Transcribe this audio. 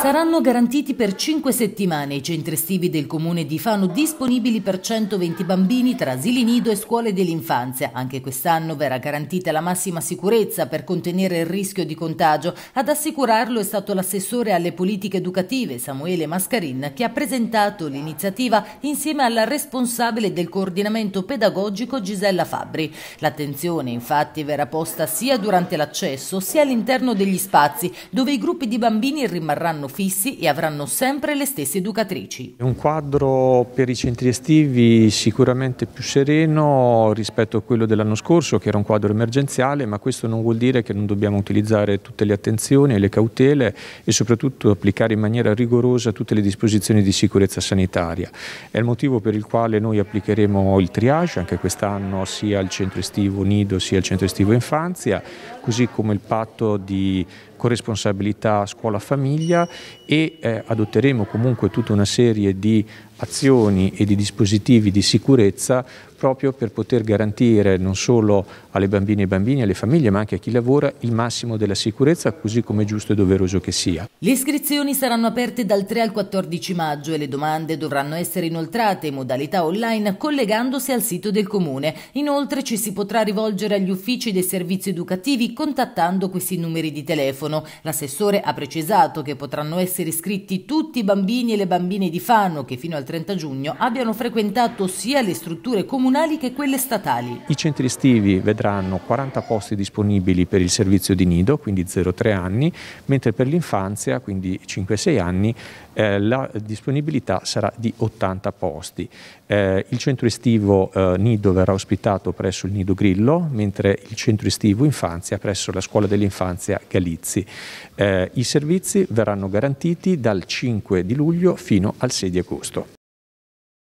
Saranno garantiti per 5 settimane i centri estivi del comune di Fano disponibili per 120 bambini tra asili nido e scuole dell'infanzia. Anche quest'anno verrà garantita la massima sicurezza per contenere il rischio di contagio. Ad assicurarlo è stato l'assessore alle politiche educative Samuele Mascarin che ha presentato l'iniziativa insieme alla responsabile del coordinamento pedagogico Gisella Fabbri. L'attenzione infatti verrà posta sia durante l'accesso sia all'interno degli spazi dove i gruppi di bambini rimarranno fissi e avranno sempre le stesse educatrici. È un quadro per i centri estivi sicuramente più sereno rispetto a quello dell'anno scorso che era un quadro emergenziale ma questo non vuol dire che non dobbiamo utilizzare tutte le attenzioni e le cautele e soprattutto applicare in maniera rigorosa tutte le disposizioni di sicurezza sanitaria. È il motivo per il quale noi applicheremo il triage anche quest'anno sia al centro estivo nido sia al centro estivo infanzia così come il patto di corresponsabilità scuola-famiglia e eh, adotteremo comunque tutta una serie di azioni e di dispositivi di sicurezza proprio per poter garantire non solo alle bambine e ai bambini, alle famiglie, ma anche a chi lavora il massimo della sicurezza, così come è giusto e doveroso che sia. Le iscrizioni saranno aperte dal 3 al 14 maggio e le domande dovranno essere inoltrate in modalità online collegandosi al sito del comune. Inoltre ci si potrà rivolgere agli uffici dei servizi educativi contattando questi numeri di telefono. L'assessore ha precisato che potranno essere iscritti tutti i bambini e le bambine di Fano che fino al 30 giugno abbiano frequentato sia le strutture comunali che quelle statali. I centri estivi vedranno 40 posti disponibili per il servizio di nido, quindi 0-3 anni, mentre per l'infanzia, quindi 5-6 anni, eh, la disponibilità sarà di 80 posti. Eh, il centro estivo eh, nido verrà ospitato presso il nido Grillo, mentre il centro estivo infanzia presso la scuola dell'infanzia Galizzi. Eh, I servizi verranno garantiti dal 5 di luglio fino al 6 di agosto.